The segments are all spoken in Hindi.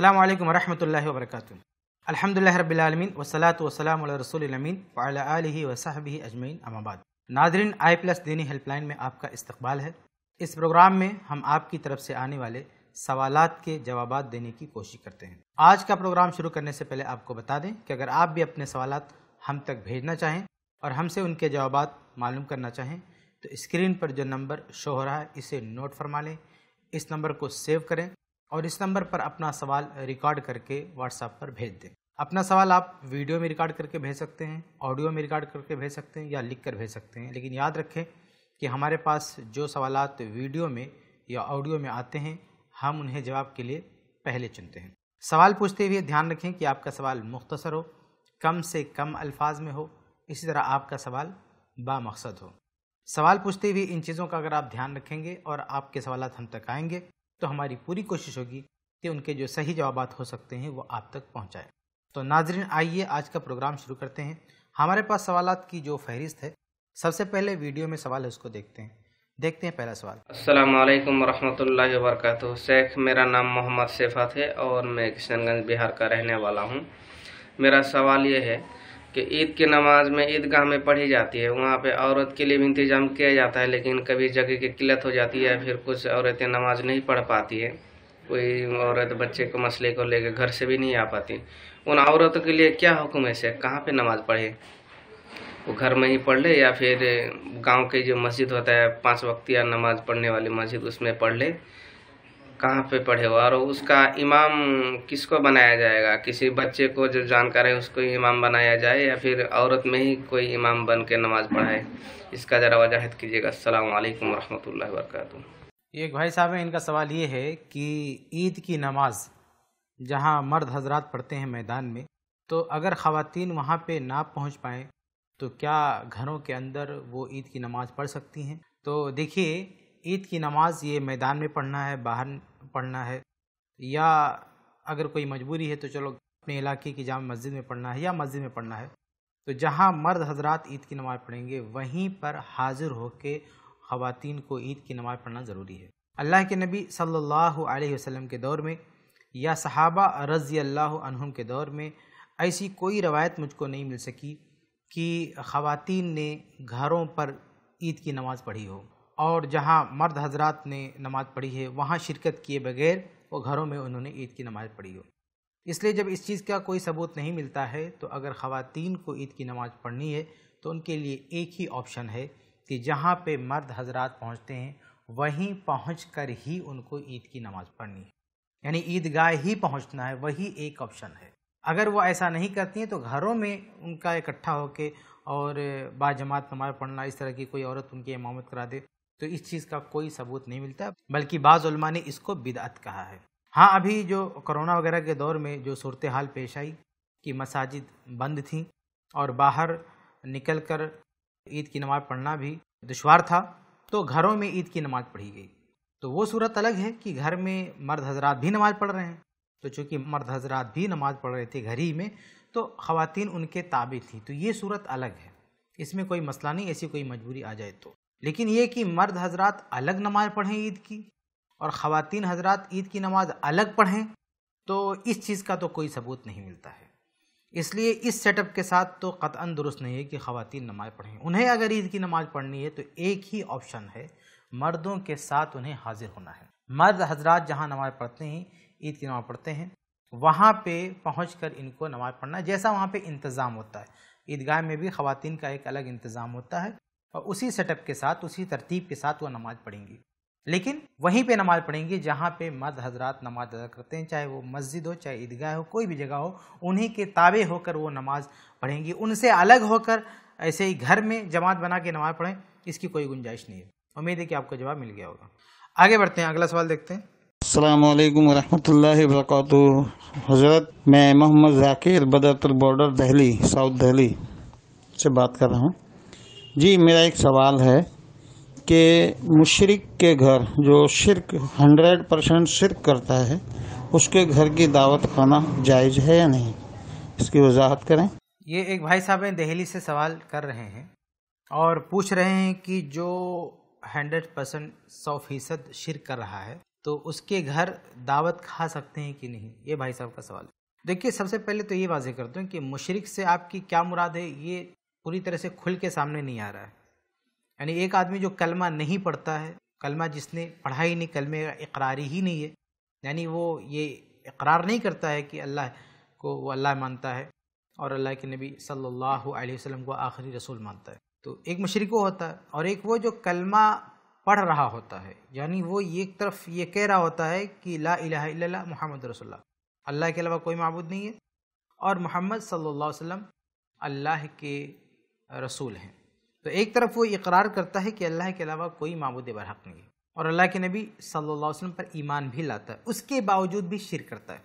अल्लाम वरहमल वर्क अलहमदिल्ला रबालमीन वसलात वसलाम रसोलमीन वाली वसाहबी अजमैन अहमाबाद नादरीन आई प्लस दीनी हेल्पलाइन में आपका इस्तबाल है इस प्रोग्राम में हम आपकी तरफ से आने वाले सवालात के जवाब देने की कोशिश करते हैं आज का प्रोग्राम शुरू करने से पहले आपको बता दें कि अगर आप भी अपने सवालात हम तक भेजना चाहें और हमसे उनके जवाब मालूम करना चाहें तो स्क्रीन पर जो नंबर शो हो रहा है इसे नोट फरमा लें इस नंबर को सेव करें और इस नंबर पर अपना सवाल रिकॉर्ड करके व्हाट्सएप पर भेज दें अपना सवाल आप वीडियो में रिकॉर्ड करके भेज सकते हैं ऑडियो में रिकॉर्ड करके भेज सकते हैं या लिख कर भेज सकते हैं लेकिन याद रखें कि हमारे पास जो सवाल वीडियो में या ऑडियो में आते हैं हम उन्हें जवाब के लिए पहले चुनते हैं सवाल पूछते हुए ध्यान रखें कि आपका सवाल मुख्तसर हो कम से कम अल्फाज में हो इसी तरह आपका सवाल बामकसद हो सवाल पूछते हुए इन चीज़ों का अगर आप ध्यान रखेंगे और आपके सवाल हम तक आएंगे तो हमारी पूरी कोशिश होगी कि उनके जो सही जवाब हो सकते हैं वो आप तक पहुँचाएँ तो नाजरीन आइए आज का प्रोग्राम शुरू करते हैं हमारे पास सवाल की जो फहरिस्त है सबसे पहले वीडियो में सवाल है उसको देखते हैं देखते हैं पहला सवाल असलकम वरहमल वर्क शेख मेरा नाम मोहम्मद सेफात है और मैं किशनगंज बिहार का रहने वाला हूँ मेरा सवाल ये है कि ईद की नमाज में ईदगाह में पढ़ी जाती है वहाँ पे औरत के लिए भी इंतज़ाम किया जाता है लेकिन कभी जगह की किल्लत हो जाती है फिर कुछ औरतें नमाज नहीं पढ़ पाती है कोई औरत बच्चे को मसले को लेकर घर से भी नहीं आ पाती उन औरतों के लिए क्या हुक्म है से कहाँ पर नमाज पढ़े वो घर में ही पढ़ ले या फिर गांव के जो मस्जिद होता है पाँच वक्तिया नमाज पढ़ने वाली मस्जिद उसमें पढ़ ले कहाँ पे पढ़े हो और उसका इमाम किसको बनाया जाएगा किसी बच्चे को जो जानकार है उसको इमाम बनाया जाए या फिर औरत में ही कोई इमाम बन के नमाज़ पढ़ाए इसका ज़रा वजाहत कीजिएगा अल्लाम वरहमल वरक एक भाई साहब इनका सवाल ये है कि ईद की नमाज़ जहाँ मर्द हजरात पढ़ते हैं मैदान में तो अगर ख़वान वहाँ पर ना पहुँच पाएँ तो क्या घरों के अंदर वो ईद की नमाज़ पढ़ सकती हैं तो देखिए ईद की नमाज ये मैदान में पढ़ना है बाहर पढ़ना है या अगर कोई मजबूरी है तो चलो अपने इलाके की जाम मस्जिद में पढ़ना है या मस्जिद में पढ़ना है तो जहाँ मर्द हजरात ईद की नमाज़ पढ़ेंगे वहीं पर हाजिर होकर ख़वातीन को ईद की नमाज़ पढ़ना ज़रूरी है अल्लाह के नबी सल्लल्लाहु अलैहि वसल्लम के दौर में या सहाबा रज़ी अल्लाह अनहुम के दौर में ऐसी कोई रवायत मुझको नहीं मिल सकी कि ख़वातीन ने घरों पर ईद की नमाज़ पढ़ी हो और जहाँ मर्द हजरात ने नमाज़ पढ़ी है वहाँ शिरकत किए बगैर वो घरों में उन्होंने ईद की नमाज़ पढ़ी हो इसलिए जब इस चीज़ का कोई सबूत नहीं मिलता है तो अगर ख़वातीन को ईद की नमाज़ पढ़नी है तो उनके लिए एक ही ऑप्शन है कि जहाँ पे मर्द हजरात पहुँचते हैं वहीं पहुँच कर ही उनको ईद की नमाज़ पढ़नी है यानी ईदगाह ही पहुँचना है वही एक ऑप्शन है अगर वो ऐसा नहीं करती हैं तो घरों में उनका इकट्ठा होकर और बाजमात नमाज़ पढ़ना इस तरह की कोई औरत उनकी इमामत करा दे तो इस चीज़ का कोई सबूत नहीं मिलता बल्कि बाज़ ने इसको बिदअत कहा है हाँ अभी जो कोरोना वगैरह के दौर में जो सूरत हाल पेश आई कि मसाजिद बंद थी और बाहर निकल कर ईद की नमाज़ पढ़ना भी दुशवार था तो घरों में ईद की नमाज़ पढ़ी गई तो वो सूरत अलग है कि घर में मर्द हजरात भी नमाज़ पढ़ रहे हैं तो चूँकि मर्द हजरात भी नमाज़ पढ़ रहे थे घर ही में तो ख़वातीन उनके ताबे थी तो ये सूरत अलग है इसमें कोई मसला नहीं ऐसी कोई मजबूरी आ जाए तो लेकिन ये कि मर्द हजरात अलग नमाज पढ़ें ईद की और ख़वातीन हजरात ईद की नमाज अलग पढ़ें तो इस चीज़ का तो कोई सबूत नहीं मिलता है इसलिए इस सेटअप के साथ तो कतअन दुरुस्त नहीं है कि ख़वातीन नमाज पढ़ें उन्हें अगर ईद की नमाज पढ़नी है तो एक ही ऑप्शन है मर्दों के साथ उन्हें हाजिर होना है मर्द हजरात जहाँ नमाज़ पढ़ते हैं ईद की नमाज़ पढ़ते हैं वहाँ पे पहुँच कर इनको नमाज़ पढ़ना है जैसा वहाँ पे इंतज़ाम होता है ईदगाह में भी ख़वान का एक अलग इंतज़ाम होता है और उसी सेटअप के साथ उसी तरतीब के साथ वो नमाज पढ़ेंगी लेकिन वहीं पे नमाज पढ़ेंगी जहाँ पे मर्द हजरात नमाज अदा करते हैं चाहे वो मस्जिद हो चाहे ईदगाह हो कोई भी जगह हो उन्हीं के ताबे होकर वो नमाज पढ़ेंगी उनसे अलग होकर ऐसे ही घर में जमात बना के नमाज पढ़ें इसकी कोई गुंजाइश नहीं है उम्मीद है कि आपको जवाब मिल गया होगा आगे बढ़ते हैं अगला सवाल देखते हैं अल्लाम वरहमल वर्क हजरत मैं मोहम्मद जाकिर बदरतुल बॉर्डर दहली साउथ दहली से बात कर रहा हूँ जी मेरा एक सवाल है कि मुशरक के घर जो शिरक हंड्रेड परसेंट शिरक करता है उसके घर की दावत खाना जायज़ है या नहीं इसकी वजाहत करें ये एक भाई साहब हैं दहली से सवाल कर रहे हैं और पूछ रहे हैं कि जो हंड्रेड परसेंट सौ फीसद शिरक कर रहा है तो उसके घर दावत खा सकते हैं कि नहीं ये भाई साहब का सवाल देखिए सबसे पहले तो ये वाजे करते हैं कि मुशरक से आपकी क्या मुराद है ये पूरी तरह से खुल के सामने नहीं आ रहा है यानी एक आदमी जो कलमा नहीं पढ़ता है कलमा जिसने पढ़ा ही नहीं कलमे का इकरारी ही नहीं है यानी वो ये इकरार नहीं करता है कि अल्लाह को वो अल्लाह मानता है और अल्लाह के नबी सल्लल्लाहु अलैहि वसल्लम को आखिरी रसूल मानता है तो एक मशरक होता है और एक वो जो कलमा पढ़ रहा होता है यानी वो एक तरफ ये कह रहा होता है कि ला इला मोहम्मद रसोल्ला अल्लाह के अलावा कोई मबूद नहीं है और मोहम्मद सल्ला वसम अल्लाह के रसूल हैं तो एक तरफ वो इकरार करता है कि अल्लाह के अलावा कोई मबूद बरहक नहीं है और अल्लाह के नबी सल्लल्लाहु अलैहि वसल्लम पर ईमान भी लाता है उसके बावजूद भी शिर करता है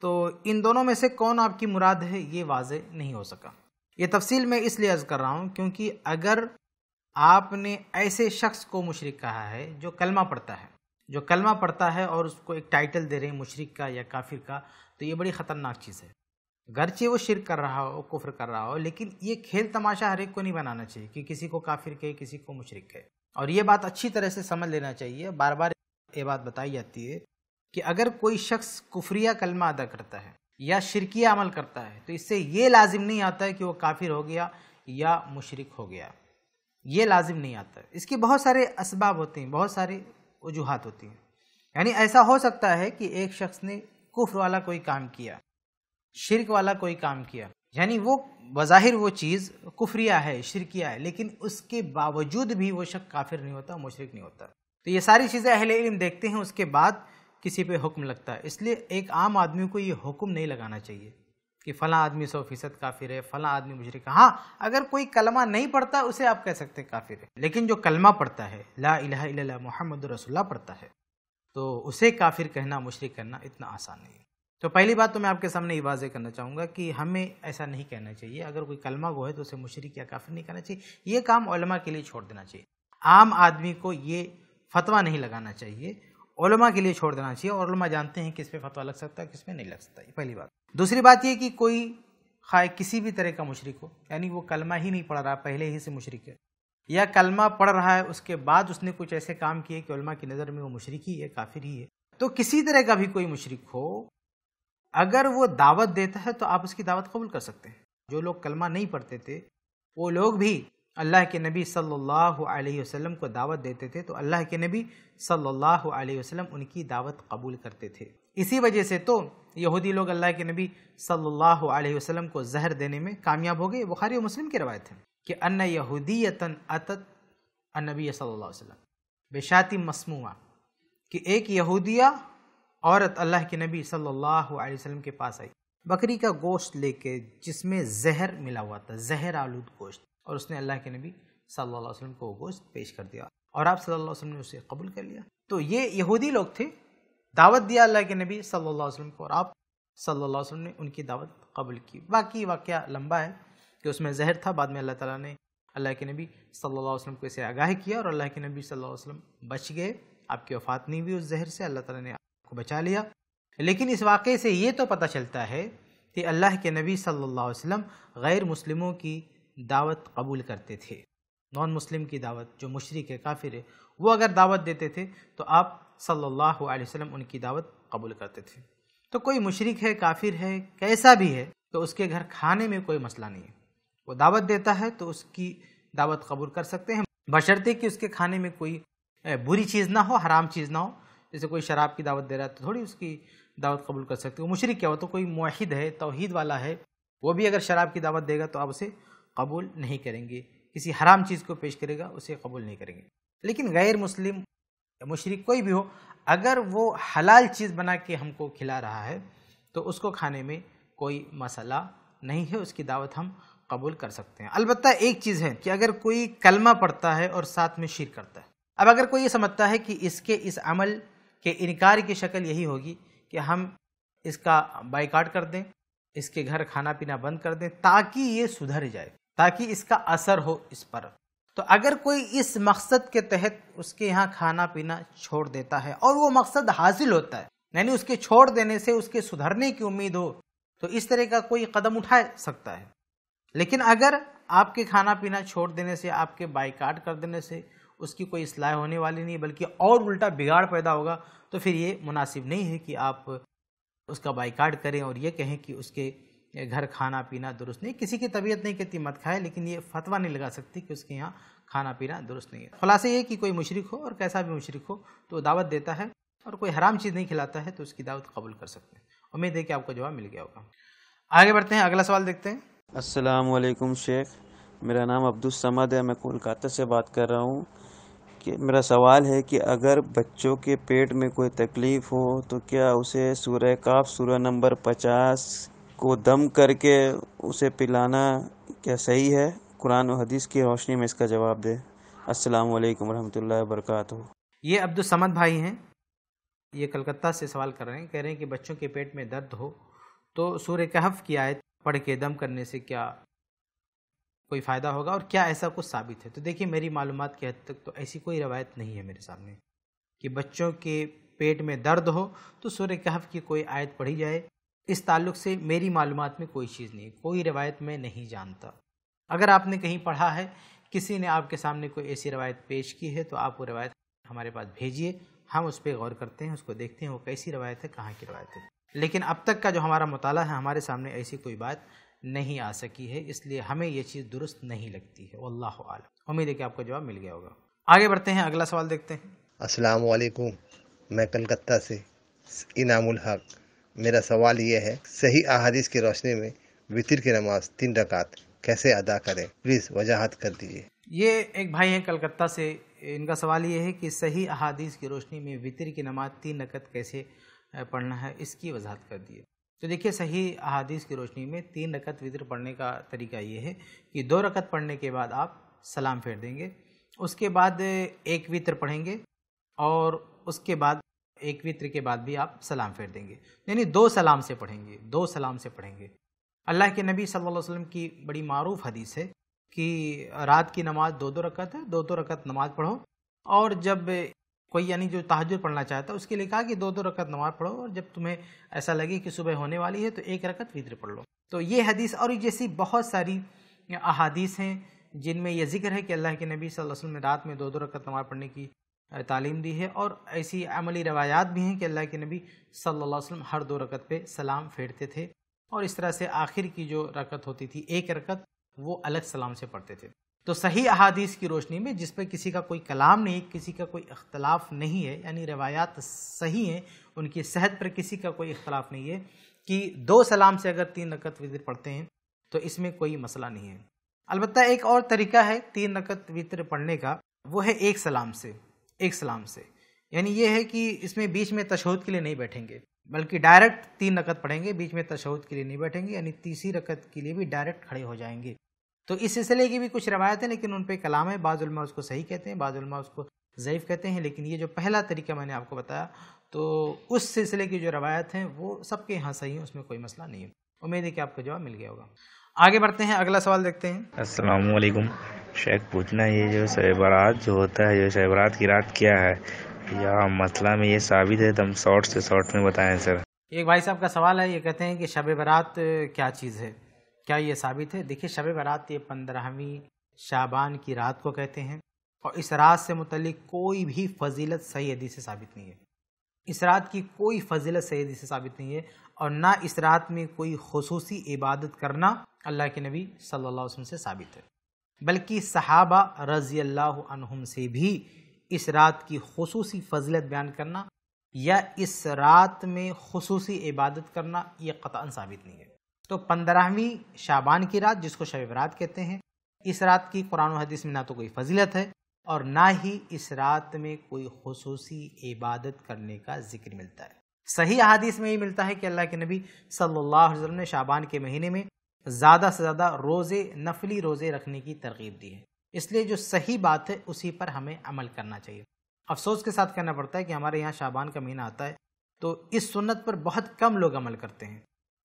तो इन दोनों में से कौन आपकी मुराद है ये वाज नहीं हो सका ये तफसील मैं इसलिए अर्ज़ कर रहा हूँ क्योंकि अगर आपने ऐसे शख्स को मुशरक कहा है जो कलमा पढ़ता है जो कलमा पढ़ता है और उसको एक टाइटल दे रहे हैं मुशरक का या काफिर का तो ये बड़ी ख़तरनाक चीज़ है गरचे वो शिर कर रहा हो कुफर कर रहा हो लेकिन ये खेल तमाशा हर एक को नहीं बनाना चाहिए कि किसी को काफिर कहे किसी को मुशरक कहे और ये बात अच्छी तरह से समझ लेना चाहिए बार बार ये बात बताई जाती है कि अगर कोई शख्स कुफरिया कलमा अदा करता है या शिरकिया अमल करता है तो इससे ये लाजिम नहीं आता है कि वो काफिर हो गया या मुशरक हो गया ये लाजिम नहीं आता इसके बहुत सारे इसबाब होते हैं बहुत सारी वजूहत होती हैं यानी ऐसा हो सकता है कि एक शख्स ने कुफ्र वाला कोई काम किया शिरक वाला कोई काम किया यानी वो बज़ाहिर वो चीज़ कुफरिया है शिरकिया है लेकिन उसके बावजूद भी वो शक काफिर नहीं होता मुशरक नहीं होता तो ये सारी चीज़ें अहले इल्म देखते हैं उसके बाद किसी पे हुक्म लगता है इसलिए एक आम आदमी को ये हुक्म नहीं लगाना चाहिए कि फ़लाँ आदमी सौ फीसद काफिर है फ़लाँ आदमी मुशरक हाँ अगर कोई कलमा नहीं पढ़ता उसे आप कह सकते हैं काफिर है लेकिन जो कलमा पढ़ता है ला इला मोहम्मद रसुल्ला पढ़ता है तो उसे काफिर कहना मुशरक करना इतना आसान नहीं है तो पहली बात तो मैं आपके सामने ये वाजे करना चाहूँगा कि हमें ऐसा नहीं कहना चाहिए अगर कोई कलमा गो है तो उसे मुशरक या काफिर नहीं कहना चाहिए ये काम ओलमा के लिए छोड़ देना चाहिए आम आदमी को ये फतवा नहीं लगाना चाहिए ओलमा के लिए छोड़ देना चाहिए और जानते हैं किस पे फतवा लग सकता है किस पे नहीं लग सकता ये पहली बात दूसरी बात ये कि कोई खाए किसी भी तरह का मुशरक हो यानी वो कलमा ही नहीं पढ़ रहा पहले ही से मुशरक है या कलमा पढ़ रहा है उसके बाद उसने कुछ ऐसे काम किए कि की नज़र में वो मुशरक ही है काफिर ही है तो किसी तरह का भी कोई मुशरक हो अगर वो दावत देता है तो आप उसकी दावत कबूल कर सकते हैं जो लोग कलमा नहीं पढ़ते थे वो लोग भी अल्लाह के नबी सल्लल्लाहु अलैहि वसल्लम को दावत देते थे तो अल्लाह के नबी सल्लल्लाहु अलैहि वसल्लम उनकी दावत कबूल करते थे इसी वजह से तो यहूदी लोग अल्लाह के नबी सल्लल्लाहु अलैहि वसल्लम को जहर देने में कामयाब हो गए बुखारी और मुस्लिम की रवायत है कि अन यहूदीतन अतत नबी सल्लल्लाहु अलैहि वसल्लम बेशाती मसमुआ कि एक यहूदिया औरत अल्लाह के नबी सल्लल्लाहु अलैहि वसल्लम के पास आई बकरी का गोश्त लेके जिसमें जहर मिला हुआ था जहर आलूद गोश्त और उसने अल्लाह के नबी सल्लल्लाहु अलैहि वसल्लम को वो गोश्त पेश कर दिया और आप सल्लल्लाहु अलैहि वसल्लम ने उसे कबूल कर लिया तो ये यहूदी लोग थे दावत दिया अल्लाह के नबी सल्लल्लाहु अलैहि वसल्लम को और आप सल्लल्लाहु अलैहि वसल्लम ने उनकी दावत कबूल की बाकी वाक़ लंबा है कि उसमें जहर था बाद में अल्लाह ताला ने अल्लाह के नबी सल्लल्लाहु अलैहि वसल्लम को इसे आगाह किया और अल्लाह के नबी सल्लल्लाहु अलैहि वसल्लम बच गए आपकी वफात नहीं हुई उस जहर से अल्लाह ताला ने को बचा लिया लेकिन इस वाक़े से ये तो पता चलता है कि अल्लाह के नबी सल्लल्लाहु अलैहि वसल्लम गैर मुस्लिमों की दावत कबूल करते थे नॉन मुस्लिम की दावत जो मशरक है काफिर है वो अगर दावत देते थे तो आप सल्लल्लाहु अलैहि वसल्लम उनकी दावत कबूल करते थे तो कोई मशरक है काफिर है कैसा भी है तो उसके घर खाने में कोई मसला नहीं है वो दावत देता है तो उसकी दावत कबूल कर सकते हैं बशर्ते कि उसके खाने में कोई बुरी चीज़ ना हो हराम चीज़ ना हो जैसे कोई शराब की दावत दे रहा है तो थोड़ी उसकी दावत कबूल कर सकते हो मुशरक क्या हो तो कोई माहिद है तोहद वाला है वो भी अगर शराब की दावत देगा तो आप उसे कबूल नहीं करेंगे किसी हराम चीज़ को पेश करेगा उसे कबूल नहीं करेंगे लेकिन गैर मुस्लिम मुशरक कोई भी हो अगर वो हलाल चीज़ बना के हमको खिला रहा है तो उसको खाने में कोई मसला नहीं है उसकी दावत हम कबूल कर सकते हैं अलबत्त एक चीज़ है कि अगर कोई कलमा पढ़ता है और साथ में शिर करता है अब अगर कोई ये समझता है कि इसके इस अमल कि इनकार की शक्ल यही होगी कि हम इसका बाइकाट कर दें इसके घर खाना पीना बंद कर दें ताकि ये सुधर जाए ताकि इसका असर हो इस पर तो अगर कोई इस मकसद के तहत उसके यहाँ खाना पीना छोड़ देता है और वो मकसद हासिल होता है यानी उसके छोड़ देने से उसके सुधरने की उम्मीद हो तो इस तरह का कोई कदम उठा सकता है लेकिन अगर आपके खाना पीना छोड़ देने से आपके बाइकाट कर देने से उसकी कोई असलाह होने वाली नहीं बल्कि और उल्टा बिगाड़ पैदा होगा तो फिर ये मुनासिब नहीं है कि आप उसका बाइकाट करें और ये कहें कि उसके घर खाना पीना दुरुस्त नहीं किसी की तबीयत नहीं कहती मत खाए लेकिन ये फतवा नहीं लगा सकती कि उसके यहाँ खाना पीना दुरुस्त नहीं है खुलासे ये कि कोई मुशरक हो और कैसा भी मुशरक हो तो दावत देता है और कोई हराम चीज़ नहीं खिलाता है तो उसकी दावत कबूल कर सकते हैं उम्मीद है कि आपको जवाब मिल गया होगा आगे बढ़ते हैं अगला सवाल देखते हैं असलम शेख मेरा नाम अब्दुल समद है मैं कोलकाता से बात कर रहा हूँ कि मेरा सवाल है कि अगर बच्चों के पेट में कोई तकलीफ़ हो तो क्या उसे सूर्य काफ सूर्य नंबर पचास को दम करके उसे पिलाना क्या सही है कुरान और हदीस की रोशनी में इसका जवाब दे अस्सलाम वालेकुम रहमतुल्लाह व ये अब्दुल समद भाई हैं ये कलकत्ता से सवाल कर रहे हैं कह रहे हैं कि बच्चों के पेट में दर्द हो तो सूर्य कहफ की आयत पढ़ के दम करने से क्या कोई फ़ायदा होगा और क्या ऐसा कुछ साबित है तो देखिए मेरी मालूम की हद तक तो ऐसी कोई रवायत नहीं है मेरे सामने कि बच्चों के पेट में दर्द हो तो सूर्य कहफ की कोई आयत पढ़ी जाए इस ताल्लुक से मेरी मालूम में कोई चीज़ नहीं कोई रवायत मैं नहीं जानता अगर आपने कहीं पढ़ा है किसी ने आपके सामने कोई ऐसी रवायत पेश की है तो आप वो रवायत हमारे पास भेजिए हम उस पर गौर करते हैं उसको देखते हैं वो कैसी रवायत है कहाँ की रवायत है लेकिन अब तक का जो हमारा मताला है हमारे सामने ऐसी कोई बात नहीं आ सकी है इसलिए हमें ये चीज़ दुरुस्त नहीं लगती है अल्लाह आलम उम्मीद है कि आपको जवाब मिल गया होगा आगे बढ़ते हैं अगला सवाल देखते हैं अस्सलाम वालेकुम मैं कलकत्ता से इनामुल हक मेरा सवाल ये है सही अहादीस की रोशनी में वितर की नमाज तीन रकात कैसे अदा करें प्लीज़ वजाहत कर दीजिए ये एक भाई हैं कलकत्ता से इनका सवाल ये है कि सही अहादीस की रोशनी में वितर की नमाज तीन रकत कैसे पढ़ना है इसकी वजाहत कर दिए तो देखिए सही अहादीस की रोशनी में तीन रकत वित्र पढ़ने का तरीका ये है कि दो रकत पढ़ने के बाद आप सलाम फेर देंगे उसके बाद एक वितर पढ़ेंगे और उसके बाद एक वितर के बाद भी आप सलाम फेर देंगे यानी दो सलाम से पढ़ेंगे दो सलाम से पढ़ेंगे अल्लाह के नबी सल्लल्लाहु अलैहि वसल्लम की बड़ी मरूफ हदीस है कि रात की नमाज दो दो रकत है दो दो रकत नमाज पढ़ो और जब कोई यानी जो तहजुर पढ़ना चाहता है उसके लिए कहा कि दो दो रकत नमाज पढ़ो और जब तुम्हें ऐसा लगे कि सुबह होने वाली है तो एक रकत विद्र पढ़ लो तो ये हदीस और जैसी बहुत सारी अहादीस हैं जिनमें यह जिक्र है कि अल्लाह के नबी सल्लल्लाहु अलैहि वसल्लम ने रात में दो दो रकत नमाज पढ़ने की तालीम दी है और ऐसी अमली रवायात भी हैं कि अल्लाह के नबी सल्लल्लाहु अलैहि वसल्लम हर दो रकत पे सलाम फेरते थे और इस तरह से आखिर की जो रकत होती थी एक रकत वो अलग सलाम से पढ़ते थे तो सही अहादीस की रोशनी में जिस पर किसी का कोई कलाम नहीं किसी का कोई अख्तलाफ नहीं है यानी रवायात सही हैं उनकी सेहत पर किसी का कोई अख्तलाफ नहीं है कि दो सलाम से अगर तीन रकत वितर पढ़ते हैं तो इसमें कोई मसला नहीं है अलबत् एक और तरीका है तीन रकत वितर पढ़ने का वो है एक सलाम से एक सलाम से यानी यह है कि इसमें बीच में तशहद के लिए नहीं बैठेंगे बल्कि डायरेक्ट तीन रकत पढ़ेंगे बीच में तशहद के लिए नहीं बैठेंगे यानी तीसरी रकत के लिए भी डायरेक्ट खड़े हो जाएंगे तो इस सिलसिले की भी कुछ रवायतें लेकिन उन पर कलाम है बाज़ुलमा उसको सही कहते हैं बाज़ुलमा उसको ज़यीफ़ कहते हैं लेकिन ये जो पहला तरीका मैंने आपको बताया तो उस सिलसिले की जो रवायत हैं वो सबके यहाँ सही है उसमें कोई मसला नहीं है उम्मीद है कि आपको जवाब मिल गया होगा आगे बढ़ते हैं अगला सवाल देखते हैं असलकुम शेख पूछना ये जो शबरात जो होता है जो शहबरात की रात क्या है या मसला में ये साबित है तो शॉर्ट से शॉर्ट में बताएं सर एक भाई साहब का सवाल है ये कहते हैं कि शब बारात क्या चीज़ है क्या ये साबित है देखिए शब बारात ये पंद्रहवीं शाबान की रात को कहते हैं और इस रात से मुतलिक कोई भी फजीलत सही हदीस से साबित नहीं है इस रात की कोई फजीलत सही हदीस से साबित नहीं है और ना इस रात में कोई खसूसी इबादत करना अल्लाह के नबी सल्ला वसम से साबित है बल्कि सहाबा रज़ी अल्लाह से भी इस रात की खसूसी फजीलत बयान करना या इस रात में खसूसी इबादत करना ये कतान साबित नहीं है तो पंद्रहवीं शाबान की रात जिसको शब बरात कहते हैं इस रात की कुरान हदीस में ना तो कोई फजीलत है और ना ही इस रात में कोई खसूसी इबादत करने का जिक्र मिलता है सही अदीस में ये मिलता है कि अल्लाह के नबी सल्लल्लाहु अलैहि वसल्लम ने शाबान के महीने में ज़्यादा से ज़्यादा रोज़े नफली रोज़े रखने की तरगीब दी है इसलिए जो सही बात है उसी पर हमें अमल करना चाहिए अफसोस के साथ कहना पड़ता है कि हमारे यहाँ शाबान का महीना आता है तो इस सुन्नत पर बहुत कम लोग अमल करते हैं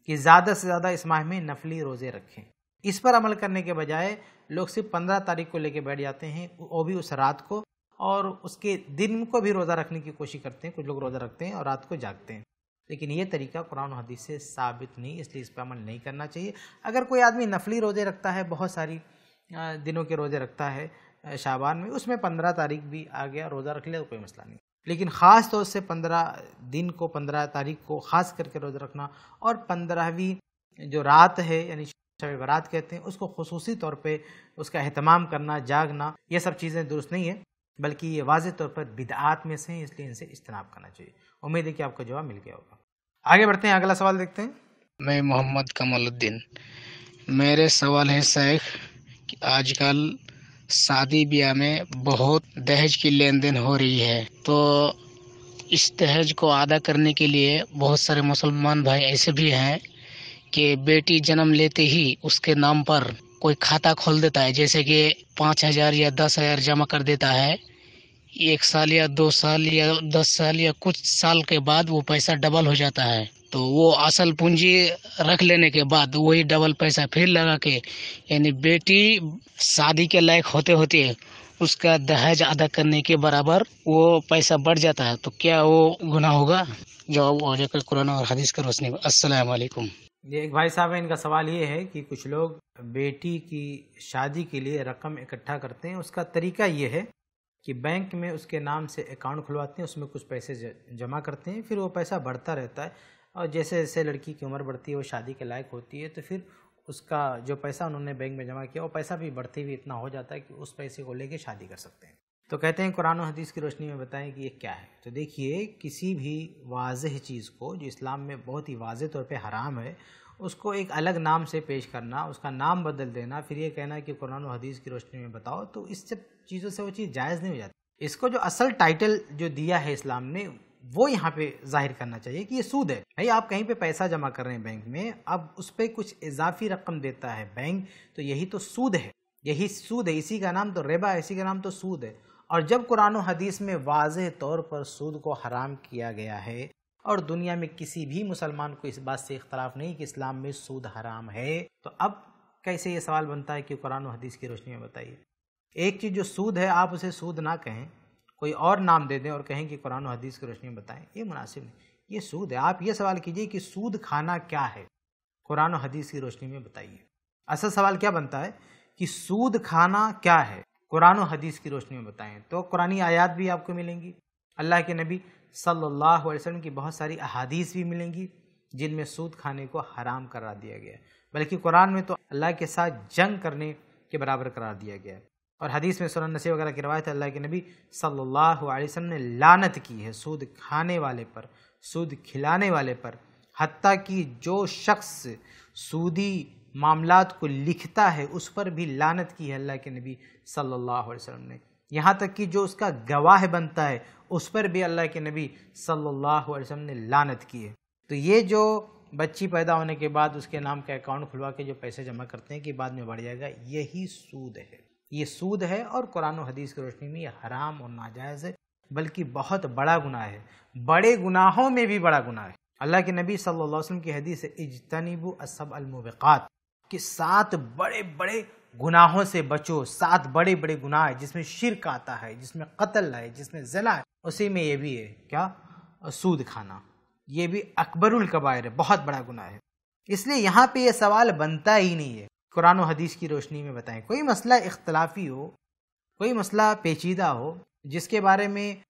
कि ज़्यादा से ज़्यादा इस माह में नफली रोज़े रखें इस पर अमल करने के बजाय लोग सिर्फ पंद्रह तारीख को लेके बैठ जाते हैं वो भी उस रात को और उसके दिन को भी रोज़ा रखने की कोशिश करते हैं कुछ लोग रोज़ा रखते हैं और रात को जागते हैं लेकिन ये तरीका कुरान हदीस से साबित नहीं इसलिए इस पर अमल नहीं करना चाहिए अगर कोई आदमी नफली रोज़े रखता है बहुत सारी दिनों के रोज़े रखता है शाबान में उसमें पंद्रह तारीख भी आ गया रोज़ा रख लिया तो कोई मसला नहीं लेकिन ख़ास तौर से पंद्रह दिन को पंद्रह तारीख को ख़ास करके रोज़ रखना और पंद्रहवीं जो रात है यानी शब बारात कहते हैं उसको खसूसी तौर पे उसका अहतमाम करना जागना ये सब चीज़ें दुरुस्त नहीं है बल्कि ये वाज तौर पर बिदआत में से हैं इसलिए इनसे इज्तनाब करना चाहिए उम्मीद है कि आपको जवाब मिल गया होगा आगे बढ़ते हैं अगला सवाल देखते हैं मैं मोहम्मद कमलुद्दीन मेरे सवाल है शेख कि आजकल शादी ब्याह में बहुत दहेज की लेन देन हो रही है तो इस दहेज को आदा करने के लिए बहुत सारे मुसलमान भाई ऐसे भी हैं कि बेटी जन्म लेते ही उसके नाम पर कोई खाता खोल देता है जैसे कि पाँच हज़ार या दस हज़ार जमा कर देता है एक साल या दो साल या दस साल या कुछ साल के बाद वो पैसा डबल हो जाता है तो वो असल पूंजी रख लेने के बाद वही डबल पैसा फिर लगा के यानी बेटी शादी के लायक होते होते उसका दहेज अदा करने के बराबर वो पैसा बढ़ जाता है तो क्या वो गुना होगा जवाब हो जाकर कुरान और हदीस का रोशनी असलम ये एक भाई साहब इनका सवाल ये है कि कुछ लोग बेटी की शादी के लिए रकम इकट्ठा करते हैं उसका तरीका ये है कि बैंक में उसके नाम से अकाउंट खुलवाते हैं उसमें कुछ पैसे जमा करते हैं फिर वो पैसा बढ़ता रहता है और जैसे जैसे लड़की की उम्र बढ़ती है वो शादी के लायक होती है तो फिर उसका जो पैसा उन्होंने बैंक में जमा किया वो पैसा भी बढ़ते हुए इतना हो जाता है कि उस पैसे को लेके शादी कर सकते हैं तो कहते हैं कुरान और हदीस की रोशनी में बताएं कि ये क्या है तो देखिए किसी भी वाज चीज़ को जो इस्लाम में बहुत ही वाज तौर पर हराम है उसको एक अलग नाम से पेश करना उसका नाम बदल देना फिर ये कहना कि कुरान और हदीस की रोशनी में बताओ तो सब चीज़ों से वो चीज़ जायज़ नहीं हो जाती इसको जो असल टाइटल जो दिया है इस्लाम ने वो यहाँ पे जाहिर करना चाहिए कि ये सूद है भाई आप कहीं पे पैसा जमा कर रहे हैं बैंक में अब उस पर कुछ इजाफी रकम देता है बैंक तो यही तो सूद है यही सूद है इसी का नाम तो रेबा है इसी का नाम तो सूद है और जब कुरान हदीस में वाज तौर पर सूद को हराम किया गया है और दुनिया में किसी भी मुसलमान को इस बात से इख्तलाफ नहीं कि इस्लाम में सूद हराम है तो अब कैसे ये सवाल बनता है कि कुरान हदीस की रोशनी में बताइए एक चीज़ जो सूद है आप उसे सूद ना कहें कोई और नाम दे दें और कहें कि कुरान हदीस की रोशनी में बताएं ये मुनासिब नहीं ये सूद है आप ये सवाल कीजिए कि सूद खाना क्या है कुरान हदीस की रोशनी में बताइए असल सवाल क्या बनता है कि सूद खाना क्या है कुरान हदीस की रोशनी में बताएं तो कुरानी आयात भी आपको मिलेंगी अल्लाह के नबी सल्लल्लाहु अलैहि वसल्लम की बहुत सारी अहादीस भी मिलेंगी जिनमें सूद खाने को हराम करार दिया गया बल्कि कुरान में तो अल्लाह के साथ जंग करने के बराबर करार दिया गया है और हदीस में सुनन नसी वगैरह की रवायत अल्लाह के नबी सल्लल्लाहु अलैहि वसल्लम ने लानत की है सूद खाने वाले पर सूद खिलाने वाले पर हती कि जो शख्स सूदी मामला को लिखता है उस पर भी लानत की है अल्लाह के नबी सल्लल्लाहु अलैहि वसल्लम ने यहाँ तक कि जो उसका गवाह बनता है उस पर भी अल्लाह के नबी सल्लल्लाहु अलैहि वसल्लम ने लानत की है तो ये जो बच्ची पैदा होने के बाद उसके नाम का अकाउंट खुलवा के जो पैसे जमा करते हैं कि बाद में बढ़ जाएगा यही सूद है ये सूद है और कुरान हदीस की रोशनी में ये हराम और नाजायज़ है बल्कि बहुत बड़ा गुनाह है बड़े गुनाहों में भी बड़ा गुनाह है अल्लाह के नबी सल्लल्लाहु अलैहि वसल्लम की हदीस है इजतनीबू असब अलमुबात कि सात बड़े बड़े गुनाहों से बचो सात बड़े बड़े गुनाह है जिसमें शिरक आता है जिसमें कत्ल है जिसमें जना है उसी में ये भी है क्या सूद खाना ये भी अकबरुल कबायर है बहुत बड़ा गुनाह है इसलिए यहाँ पे ये सवाल बनता ही नहीं है कुरान हदीस की रोशनी में बताएं कोई मसला इख्तलाफी हो कोई मसला पेचीदा हो जिसके बारे में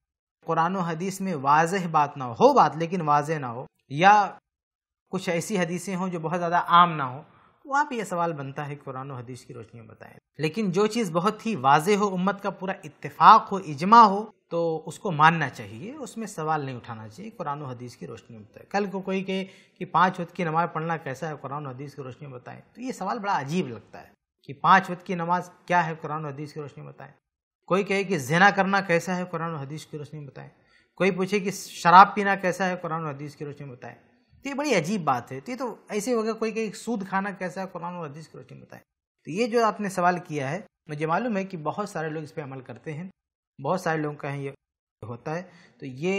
कुरान हदीस में वाज बात ना हो हो बात लेकिन वाज ना हो या कुछ ऐसी हदीसें हों जो बहुत ज़्यादा आम ना हो तो वहाँ पर यह सवाल बनता है कुरान हदीस की रोशनी में बताएं लेकिन जो चीज़ बहुत ही वाज हो उम्मत का पूरा इत्तेफाक हो इजमा हो तो उसको मानना चाहिए उसमें सवाल नहीं उठाना चाहिए कुरान हदीस की रोशनी में बताए कल को कोई कहे कि पाँच वक्त की नमाज़ पढ़ना कैसा है कुरान हदीस की रोशनी में बताएं तो ये सवाल बड़ा अजीब लगता है कि पाँच वक्त की नमाज़ क्या है कुरान हदीस की रोशनी में बताएं कोई कहे कि जेना करना कैसा है कुरान हदीस की रोशनी में बताएं कोई पूछे कि शराब पीना कैसा है कुरान हदीस की रोशनी में बताएं तो ये बड़ी अजीब बात है तो ये तो ऐसे वगैरह कोई कहे सूद खाना कैसा है कुरान हदीस की रोशनी में बताएं तो ये जो आपने सवाल किया है मुझे मालूम है कि बहुत सारे लोग इस पर अमल करते हैं बहुत सारे लोगों का ये होता है तो ये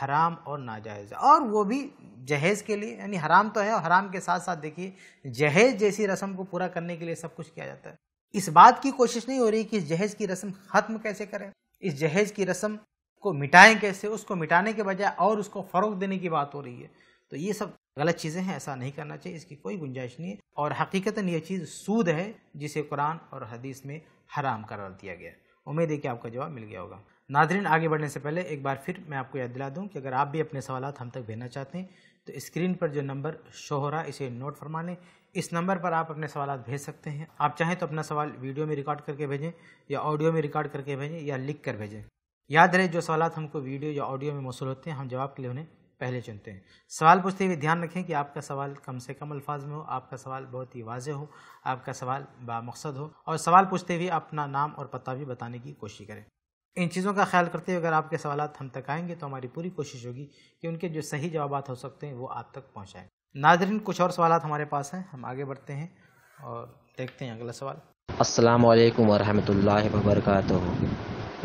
हराम और नाजायज़ है और वो भी जहेज़ के लिए यानी हराम तो है और हराम के साथ साथ देखिए जहेज़ जैसी रस्म को पूरा करने के लिए सब कुछ किया जाता है इस बात की कोशिश नहीं हो रही कि जहेज़ की रस्म ख़त्म कैसे करें इस जहेज़ की रस्म को मिटाएं कैसे उसको मिटाने के बजाय और उसको फ़रोग देने की बात हो रही है तो ये सब गलत चीज़ें हैं ऐसा नहीं करना चाहिए इसकी कोई गुंजाइश नहीं है और हकीकता ये चीज़ सूद है जिसे कुरान और हदीस में हराम करार दिया गया है उम्मीद है कि आपका जवाब मिल गया होगा नादरीन आगे बढ़ने से पहले एक बार फिर मैं आपको याद दिला दूं कि अगर आप भी अपने सवाल हम तक भेजना चाहते हैं तो स्क्रीन पर जो नंबर शो हो रहा है इसे नोट फरमा लें इस नंबर पर आप अपने सवाल भेज सकते हैं आप चाहें तो अपना सवाल वीडियो में रिकॉर्ड करके भेजें या ऑडियो में रिकॉर्ड करके भेजें या लिख कर भेजें याद रहे जो सवाल हमको वीडियो या ऑडियो में मौसू होते हैं हम जवाब के लिए उन्हें पहले चुनते हैं सवाल पूछते हुए ध्यान रखें कि आपका सवाल कम से कम अल्फाज में हो आपका सवाल बहुत ही वाजह हो आपका सवाल बामकसद हो और सवाल पूछते हुए अपना नाम और पता भी बताने की कोशिश करें इन चीज़ों का ख्याल करते हुए अगर आपके सवाल हम तक आएंगे तो हमारी पूरी कोशिश होगी कि उनके जो सही जवाब हो सकते हैं वो आप तक पहुँचाएँ नाजरन कुछ और सवाल हमारे पास हैं हम आगे बढ़ते हैं और देखते हैं अगला सवाल असलम वालेकुम वरहमतुल्लाहि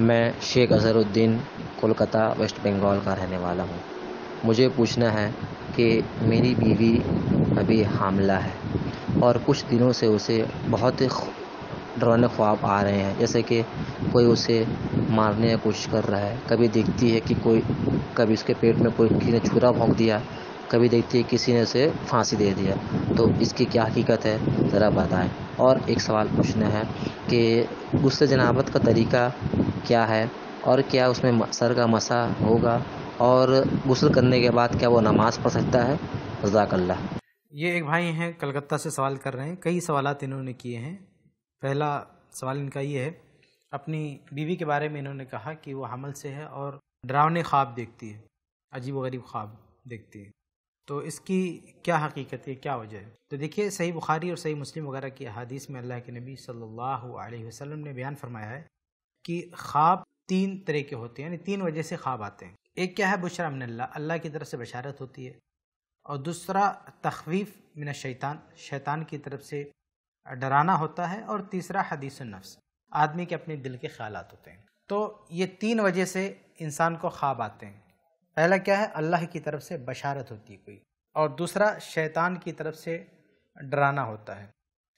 मैं शेख अजहरुद्दीन कोलकाता वेस्ट बंगाल का रहने वाला हूँ मुझे पूछना है कि मेरी बीवी अभी हामला है और कुछ दिनों से उसे बहुत डरावने ख्वाब आ रहे हैं जैसे कि कोई उसे मारने की कोशिश कर रहा है कभी देखती है कि कोई कभी उसके पेट में कोई किसी ने छुरा भोंक दिया कभी देखती है किसी ने उसे फांसी दे दिया तो इसकी क्या हकीकत है ज़रा बताएं और एक सवाल पूछना है कि गुस्से जनाबत का तरीका क्या है और क्या उसमें सर का मसा होगा और गसल करने के बाद क्या वो नमाज़ पढ़ सकता है जजाकल्ला ये एक भाई हैं कलकत्ता से सवाल कर रहे हैं कई सवाल इन्होंने किए हैं पहला सवाल इनका ये है अपनी बीवी के बारे में इन्होंने कहा कि वो हमल से है और डरावने ख्वाब देखती है अजीब गरीब ख्वाब देखती है तो इसकी क्या हकीकत है क्या वजह है तो देखिए सही बुखारी और सही मुस्लिम वगैरह की हदीस में अल्लाह के नबी सल्लल्लाहु अलैहि वसल्लम ने बयान फरमाया है कि ख्वाब तीन तरह के होते हैं यानी तीन वजह से ख्वाब आते हैं एक क्या है बुशरा मिनल्ला अल्लाह की तरफ से बशारत होती है और दूसरा तखवीफ मिन शैतान शैतान की तरफ से डराना होता है और तीसरा हदीस नफ्स आदमी के अपने दिल के ख्याल होते हैं तो ये तीन वजह से इंसान को ख्वाब आते हैं पहला क्या है अल्लाह की तरफ से बशारत होती है कोई और दूसरा शैतान की तरफ से डराना होता है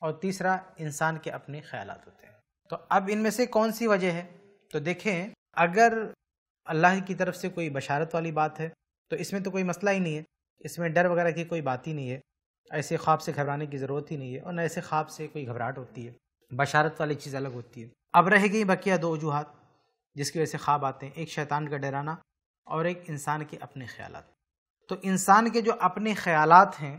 और तीसरा इंसान के अपने ख्याल होते हैं तो अब इनमें से कौन सी वजह है तो देखें अगर अल्लाह की तरफ से कोई बशारत वाली बात है तो इसमें तो कोई मसला ही नहीं है इसमें डर वगैरह की कोई बात ही नहीं है ऐसे ख्वाब से घबराने की ज़रूरत ही नहीं है और न ऐसे ख्वाब से कोई घबराहट होती है बशारत वाली चीज़ अलग होती है अब रह गई बकिया दो वजूहत जिसकी वजह से ख्वाब आते हैं एक शैतान का डराना और एक इंसान के अपने ख्याल तो इंसान के जो अपने ख्याल हैं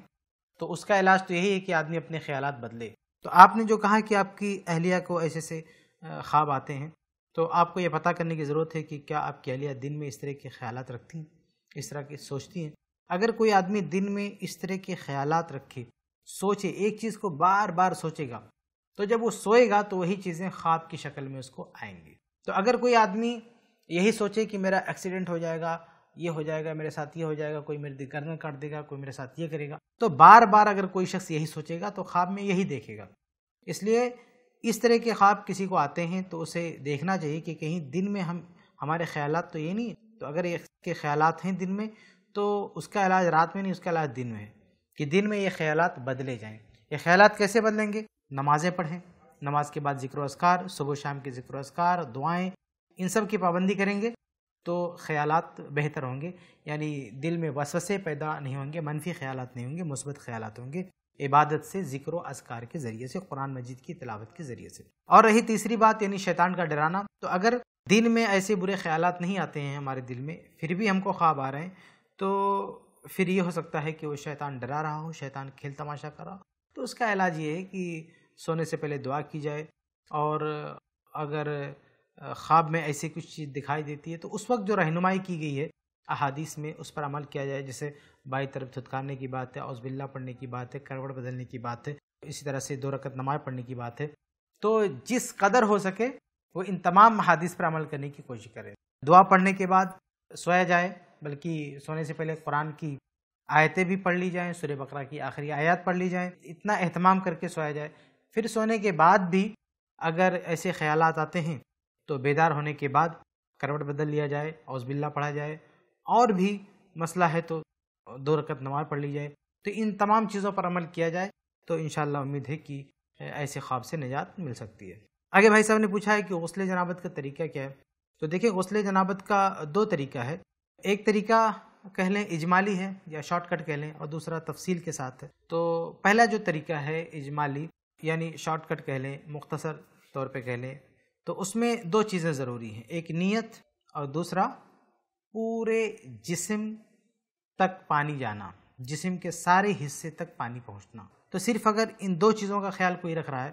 तो उसका इलाज तो यही है कि आदमी अपने ख्याल बदले तो आपने जो कहा कि आपकी अहलिया को ऐसे से ख्वाब आते हैं तो आपको ये पता करने की ज़रूरत है कि क्या आप कहलिया दिन में इस तरह के ख्याल रखती हैं इस तरह की सोचती हैं अगर कोई आदमी दिन में इस तरह के ख्याल रखे सोचे एक चीज़ को बार बार सोचेगा तो जब वो सोएगा तो वही चीज़ें ख्वाब की शक्ल में उसको आएंगी तो अगर कोई आदमी यही सोचे कि मेरा एक्सीडेंट हो जाएगा ये हो जाएगा मेरे साथ ये हो जाएगा कोई मेरे गर्दन काट देगा कोई मेरे साथ ये करेगा तो बार बार अगर कोई शख्स यही सोचेगा तो ख्वाब में यही देखेगा इसलिए इस तरह के ख्वाब किसी को आते हैं तो उसे देखना चाहिए कि कहीं दिन में हम हमारे ख्याल तो ये नहीं तो अगर के ख्याल हैं दिन में तो उसका इलाज रात में नहीं उसका इलाज दिन में है कि दिन में ये ख्याल बदले जाएँ ये ख्याल कैसे बदलेंगे नमाज़ें पढ़ें नमाज के बाद जिक्र असकार सुबह शाम के जिक्र असकार दुआएँ इन सब की पाबंदी करेंगे तो ख्याल बेहतर होंगे यानी दिल में वसवसे पैदा नहीं होंगे मनफी ख्याल नहीं होंगे मुस्बत ख्याल होंगे इबादत से जिक्र असकार के ज़रिए से कुरान मजीद की तलावत के ज़रिए से और रही तीसरी बात यानी शैतान का डराना तो अगर दिन में ऐसे बुरे ख्याल नहीं आते हैं हमारे दिल में फिर भी हमको ख्वाब आ रहे हैं तो फिर ये हो सकता है कि वो शैतान डरा रहा हो शैतान खेल तमाशा कर रहा हो तो उसका इलाज ये है कि सोने से पहले दुआ की जाए और अगर ख्वाब में ऐसी कुछ चीज़ दिखाई देती है तो उस वक्त जो रहनुमाई की गई है अहादीस में उस पर अमल किया जाए जैसे बाई तरफ छुटकारने की बात है औसबिल्ला पढ़ने की बात है करवट बदलने की बात है इसी तरह से दो रकत नमाज पढ़ने की बात है तो जिस कदर हो सके वो इन तमाम हादिस पर अमल करने की कोशिश करें दुआ पढ़ने के बाद सोया जाए बल्कि सोने से पहले कुरान की आयतें भी पढ़ ली जाएँ सूर्य बकरा की आखिरी आयत पढ़ ली जाएँ इतना अहतमाम करके सोया जाए फिर सोने के बाद भी अगर ऐसे ख्याल आते हैं तो बेदार होने के बाद करवट बदल लिया जाए औसबिल्ला पढ़ा जाए और भी मसला है तो दो रकत नमाज पढ़ ली जाए तो इन तमाम चीज़ों पर अमल किया जाए तो इन उम्मीद है कि ऐसे ख्वाब से निजात मिल सकती है आगे भाई साहब ने पूछा है कि गसल जनाबत का तरीका क्या है तो देखिए गसल जनाबत का दो तरीका है एक तरीका कह लें इजमाली है या शॉर्टकट कह लें और दूसरा तफसील के साथ है तो पहला जो तरीका है इजमाली यानी शॉर्टकट कह लें मुख्तसर तौर पे कह लें तो उसमें दो चीज़ें ज़रूरी हैं एक नीयत और दूसरा पूरे जिस्म तक पानी जाना जिसम के सारे हिस्से तक पानी पहुंचना तो सिर्फ अगर इन दो चीज़ों का ख्याल कोई रख रहा है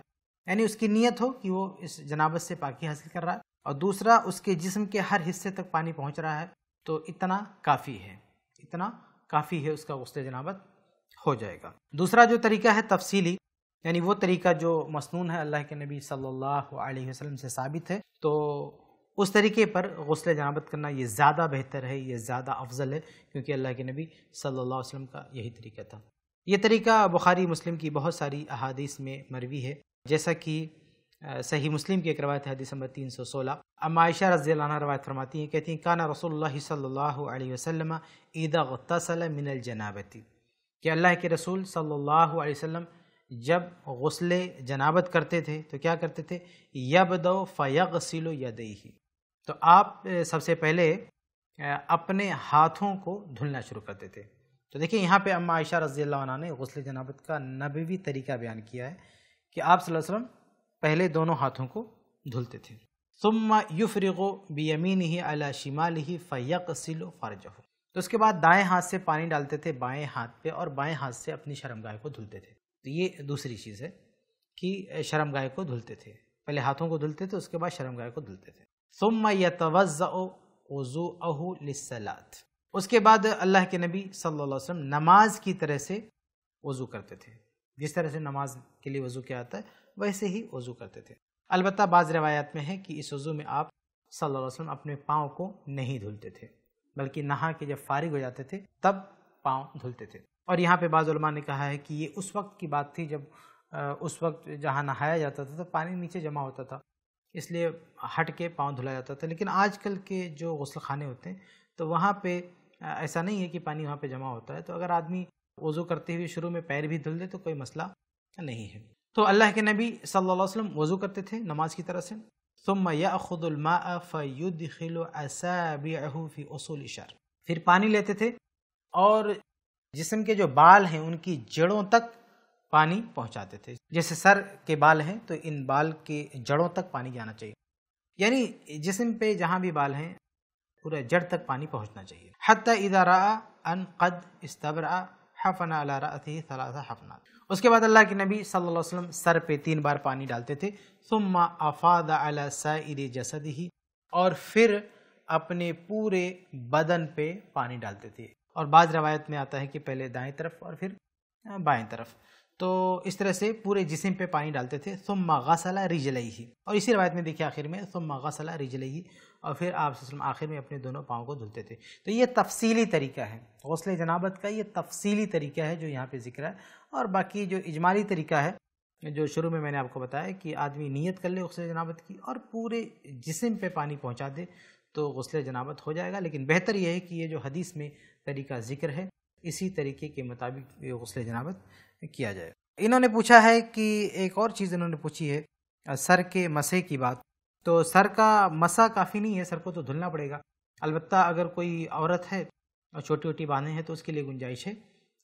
यानी उसकी नीयत हो कि वो इस जनाबत से पाकि हासिल कर रहा है और दूसरा उसके जिसम के हर हिस्से तक पानी पहुंच रहा है तो इतना काफ़ी है इतना काफ़ी है उसका गस्ल जनाबत हो जाएगा दूसरा जो तरीका है तफसीली यानी वो तरीका जो मसनून है अल्लाह के नबी सल्लल्लाहु अलैहि वसल्लम से साबित है तो उस तरीके पर गसल जनाबत करना ये ज़्यादा बेहतर है ये ज़्यादा अफजल है क्योंकि अल्लाह के नबी सल्लल्लाहु अलैहि वसल्लम का यही तरीका था ये तरीका बुखारी मुस्लिम की बहुत सारी अहादीस में मरवी है जैसा कि सही मुस्लिम की एक रवायत हदीस नंबर तीन सौ सोलह अम्मा आयशा रजी रवायत फरमाती हैं कहती हैं काना रसोल सल्ला वसलम ईदा मिनल जनाबती कि अल्लाह के रसूल सल्लल्लाहु अलैहि वसल्लम जब गसल जनाबत करते थे तो क्या करते थे यबदो फ़यग सिलो तो आप सबसे पहले अपने हाथों को धुलना शुरू करते थे तो देखिए यहाँ पे अम्मा आयशा रजी अल्लाह ने गसल जनाबत का नबीवी तरीका बयान किया है कि आप वसल्लम पहले दोनों हाथों को धुलते थे सुम्मा युफ्रिगो बीयमीन ही अला शिमाल ही फ़ैक सिलो फ़र्ज तो उसके बाद दाएं हाथ से पानी डालते थे बाएं हाथ पे और बाएं हाथ से अपनी शर्मगाह को धुलते थे तो ये दूसरी चीज़ है कि शर्मगाह को धुलते थे पहले हाथों को धुलते थे उसके बाद शर्मगाह को धुलते थे सुम यतवज़ो अहूलसलात उसके बाद अल्लाह के नबी सल्लल्लाहु अलैहि वसल्लम नमाज की तरह से वज़ू करते थे जिस तरह से नमाज के लिए वज़ू किया जाता है वैसे ही वज़ू करते थे अलबत्त बाज़ रवायात में है कि इस वज़ू में आप सल्लल्लाहु अलैहि वसल्लम अपने पाँव को नहीं धुलते थे बल्कि नहा के जब फारिग हो जाते थे तब पाँव धुलते थे और यहाँ पे बाज़ुलमा ने कहा है कि ये उस वक्त की बात थी जब उस वक्त जहाँ नहाया जाता था तो पानी नीचे जमा होता था इसलिए हट के पाँव धुला जाता था लेकिन आजकल के जो गसल खाने होते हैं तो वहाँ पे ऐसा नहीं है कि पानी वहाँ पे जमा होता है तो अगर आदमी वज़ू करते हुए शुरू में पैर भी धुल दे तो कोई मसला नहीं है तो अल्लाह के नबी सल्लल्लाहु अलैहि वसल्लम वज़ू करते थे नमाज की तरह से तुम याखुदुलमा फ़युद खिलो फ़ी उसूल इशार फिर पानी लेते थे और जिसम के जो बाल हैं उनकी जड़ों तक पानी पहुंचाते थे जैसे सर के बाल हैं तो इन बाल के जड़ों तक पानी जाना चाहिए यानी जिसम पे जहाँ भी बाल हैं पूरा जड़ तक पानी पहुंचना चाहिए हत इदारा अन कद इस्तबरा हफना अला सलासा हफना उसके बाद अल्लाह के नबी सल्लल्लाहु अलैहि वसल्लम सर पे तीन बार पानी डालते थे सुम्मा अफाद अला सर जसद ही और फिर अपने पूरे बदन पे पानी डालते थे और बाद रवायत में आता है कि पहले दाएं तरफ और फिर बाएं तरफ तो इस तरह से पूरे जिसम पे पानी डालते थे सुम सला रिजलई ही और इसी रवायत में देखिए आखिर में सुम गसला रिजलई ही और फिर आप आखिर में अपने दोनों पाँव को धुलते थे तो ये तफसीली तरीका है हौसले जनाबत का ये तफसीली तरीका है जो यहाँ पे जिक्र है और बाकी जो इजमाली तरीका है जो शुरू में मैंने आपको बताया कि आदमी नीयत कर ले गसल जनाबत की और पूरे जिसम पे पानी पहुँचा दे तो गसल जनाबत हो जाएगा लेकिन बेहतर यह है कि ये जो हदीस में तरीका ज़िक्र है इसी तरीके के मुताबिक ये गसल जनाबत किया जाए इन्होंने पूछा है कि एक और चीज़ इन्होंने पूछी है सर के मसे की बात तो सर का मसा काफ़ी नहीं है सर को तो धुलना पड़ेगा अलबत्त अगर कोई औरत है और छोटी छोटी बाने हैं तो उसके लिए गुंजाइश है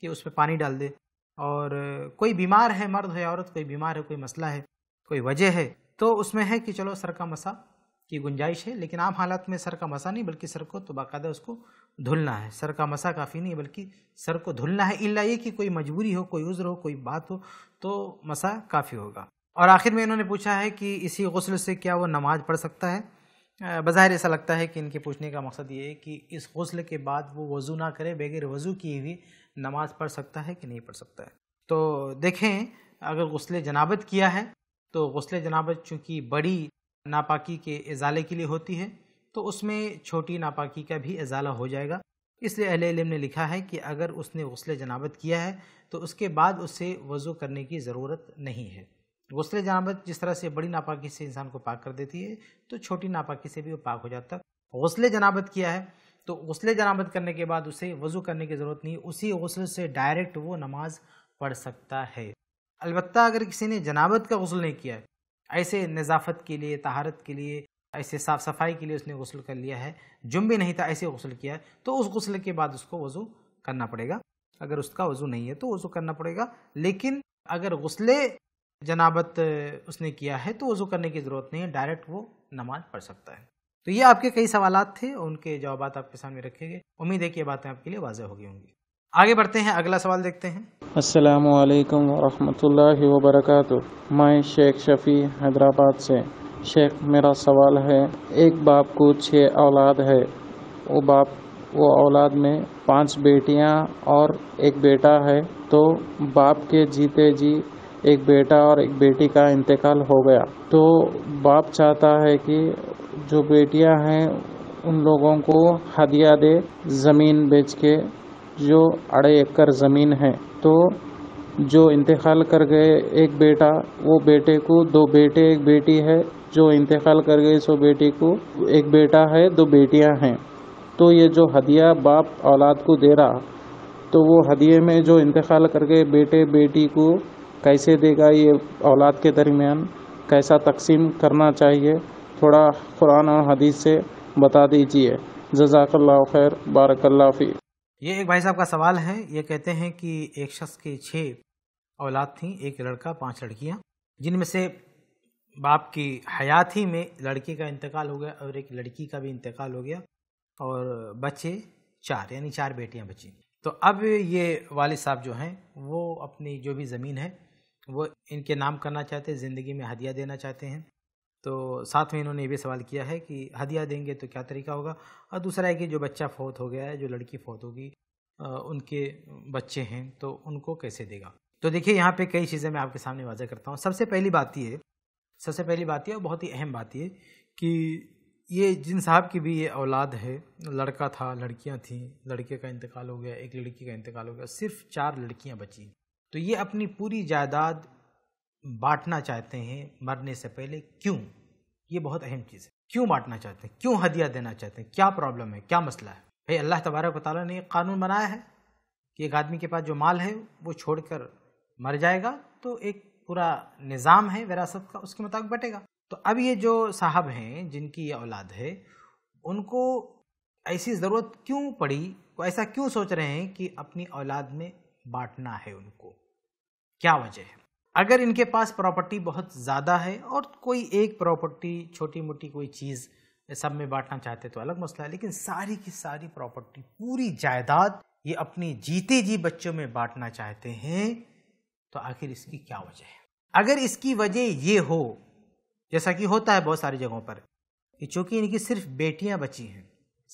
कि उस पर पानी डाल दे और कोई बीमार है मर्द है औरत कोई बीमार है कोई मसला है कोई वजह है तो उसमें है कि चलो सर का मसा की गुंजाइश है लेकिन आम हालात में सर का मसा नहीं बल्कि सर को तो बाकायदा उसको धुलना है सर का मसा काफ़ी नहीं बल्कि सर को धुलना है इला ये कि कोई मजबूरी हो कोई उज़्र हो कोई बात हो तो मसा काफ़ी होगा और आखिर में इन्होंने पूछा है कि इसी गसल से क्या वो नमाज पढ़ सकता है बाहर ऐसा लगता है कि इनके पूछने का मकसद ये है कि इस गसल के बाद वो वज़ू ना करे बगैर वज़ू की हुई नमाज पढ़ सकता है कि नहीं पढ़ सकता है तो देखें अगर गसल जनाबत किया है तो गसल जनाबत चूँकि बड़ी नापाकी के इजाले के लिए होती है तो उसमें छोटी नापाकी का भी इजाला हो जाएगा इसलिए अहले इलम ने लिखा है कि अगर उसने गसल जनाबत किया है तो उसके बाद उसे वज़ू करने की ज़रूरत नहीं है गसल जनाबत जिस तरह से बड़ी नापाकी से इंसान को पाक कर देती है तो छोटी नापाकी से भी वो पाक हो जाता है गसल जनाबत किया है तो गसल जनाबत करने के बाद उसे वज़ू करने की ज़रूरत नहीं उसी गसल से डायरेक्ट वो नमाज पढ़ सकता है अलबत् अगर किसी ने जनाबत का गसल नहीं किया है ऐसे नज़ाफत के लिए तहारत के लिए ऐसे साफ़ सफाई के लिए उसने गसल कर लिया है जुम भी नहीं था ऐसे गसल किया है तो उस गसल के बाद उसको वज़ू करना पड़ेगा अगर उसका वज़ू नहीं है तो वज़ू करना पड़ेगा लेकिन अगर गसले जनाबत उसने किया है तो वज़ू करने की ज़रूरत नहीं है डायरेक्ट वो नमाज पढ़ सकता है तो ये आपके कई सवाल थे उनके जवाब आपके सामने रखे गए उम्मीद है कि ये बातें आपके लिए वाजह गई होंगी आगे बढ़ते हैं अगला सवाल देखते हैं असलकम वरहमल वर्क मैं शेख शफ़ी हैदराबाद से शेख मेरा सवाल है एक बाप को छः औलाद है वो बाप वो औलाद में पांच बेटियां और एक बेटा है तो बाप के जीते जी एक बेटा और एक बेटी का इंतकाल हो गया तो बाप चाहता है कि जो बेटियां हैं उन लोगों को हदिया दे ज़मीन बेच के जो अड़े एकड़ ज़मीन है तो जो इंतकाल कर गए एक बेटा वो बेटे को दो बेटे एक बेटी है जो इंतकाल कर गए सो बेटी को एक बेटा है दो बेटियां हैं तो ये जो हदिया बाप औलाद को दे रहा तो वो हदिये में जो इंतकाल कर गए बेटे बेटी को कैसे देगा ये औलाद के दरमियान कैसा तकसीम करना चाहिए थोड़ा कुरान और हदीस से बता दीजिए जजाकल्ला खैर बारकल्ला फ़ी ये एक भाई साहब का सवाल है ये कहते हैं कि एक शख्स के छः औलाद थी एक लड़का पांच लड़कियां जिनमें से बाप की हयात ही में लड़के का इंतकाल हो गया और एक लड़की का भी इंतकाल हो गया और बच्चे चार यानी चार बेटियां बची तो अब ये वाले साहब जो हैं वो अपनी जो भी ज़मीन है वो इनके नाम करना चाहते हैं ज़िंदगी में हदिया देना चाहते हैं तो साथ में इन्होंने ये भी सवाल किया है कि हदिया देंगे तो क्या तरीका होगा और दूसरा है कि जो बच्चा फौत हो गया है जो लड़की फौत होगी उनके बच्चे हैं तो उनको कैसे देगा तो देखिए यहाँ पे कई चीज़ें मैं आपके सामने वाजह करता हूँ सबसे पहली बात यह सबसे पहली बात यह बहुत ही अहम बात ये कि ये जिन साहब की भी ये औलाद है लड़का था लड़कियां थीं लड़के का इंतकाल हो गया एक लड़की का इंतकाल हो गया सिर्फ चार लड़कियां बची तो ये अपनी पूरी जायदाद बांटना चाहते हैं मरने से पहले क्यों ये बहुत अहम चीज़ है क्यों बांटना चाहते हैं क्यों हदिया देना चाहते हैं क्या प्रॉब्लम है क्या मसला है भाई अल्लाह तबारक ताली ने एक कानून बनाया है कि एक आदमी के पास जो माल है वो छोड़कर मर जाएगा तो एक पूरा निज़ाम है विरासत का उसके मुताबिक बटेगा तो अब ये जो साहब हैं जिनकी ये औलाद है उनको ऐसी ज़रूरत क्यों पड़ी वो ऐसा क्यों सोच रहे हैं कि अपनी औलाद में बांटना है उनको क्या वजह है अगर इनके पास प्रॉपर्टी बहुत ज़्यादा है और कोई एक प्रॉपर्टी छोटी मोटी कोई चीज़ सब में बांटना चाहते तो अलग मसला है लेकिन सारी की सारी प्रॉपर्टी पूरी जायदाद ये अपनी जीते जी बच्चों में बांटना चाहते हैं तो आखिर इसकी क्या वजह है अगर इसकी वजह ये हो जैसा कि होता है बहुत सारी जगहों पर कि चूंकि इनकी सिर्फ बेटियां बची हैं